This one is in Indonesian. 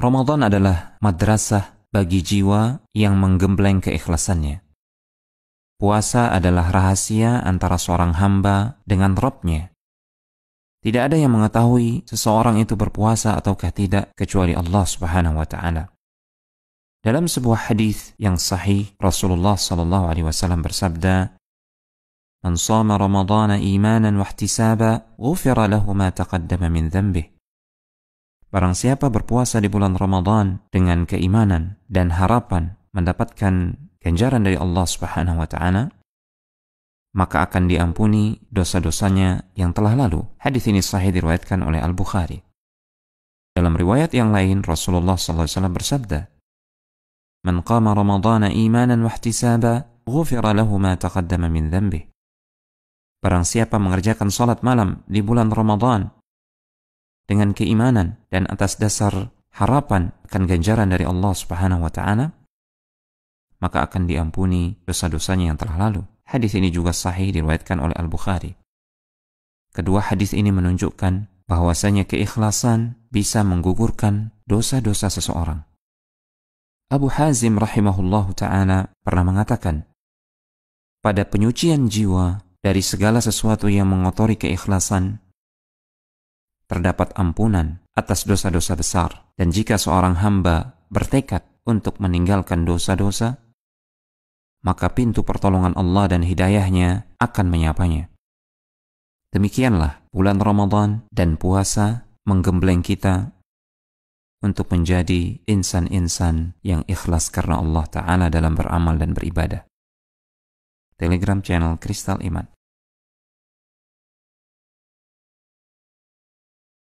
Ramadan adalah madrasah bagi jiwa yang menggembleng keikhlasannya. Puasa adalah rahasia antara seorang hamba dengan Robnya. Tidak ada yang mengetahui seseorang itu berpuasa ataukah tidak kecuali Allah Subhanahu wa taala. Dalam sebuah hadis yang sahih, Rasulullah sallallahu alaihi wasallam bersabda, "Man shama Ramadhana imanan wa ihtisaba, ghufira lahu ma taqaddama min dhanbihi." Barang siapa berpuasa di bulan Ramadan dengan keimanan dan harapan mendapatkan ganjaran dari Allah Subhanahu wa taala, maka akan diampuni dosa-dosanya yang telah lalu. Hadis ini sahih diriwayatkan oleh Al-Bukhari. Dalam riwayat yang lain Rasulullah Alaihi Wasallam bersabda, "Man qama Ramadan imanan wa ihtisaba, ghufira lahu ma taqaddama min dhanbi." Barang siapa mengerjakan salat malam di bulan Ramadan dengan keimanan dan atas dasar harapan akan ganjaran dari Allah Subhanahu wa taala, maka akan diampuni dosa-dosanya yang telah lalu. Hadis ini juga sahih diriwayatkan oleh Al-Bukhari. Kedua hadis ini menunjukkan bahwasanya keikhlasan bisa menggugurkan dosa-dosa seseorang. Abu Hazim rahimahullahu taala pernah mengatakan, "Pada penyucian jiwa dari segala sesuatu yang mengotori keikhlasan terdapat ampunan atas dosa-dosa besar. Dan jika seorang hamba bertekad untuk meninggalkan dosa-dosa, maka pintu pertolongan Allah dan hidayahnya akan menyapanya. Demikianlah bulan Ramadan dan puasa menggembleng kita untuk menjadi insan-insan yang ikhlas karena Allah Ta'ala dalam beramal dan beribadah. Telegram channel Kristal Iman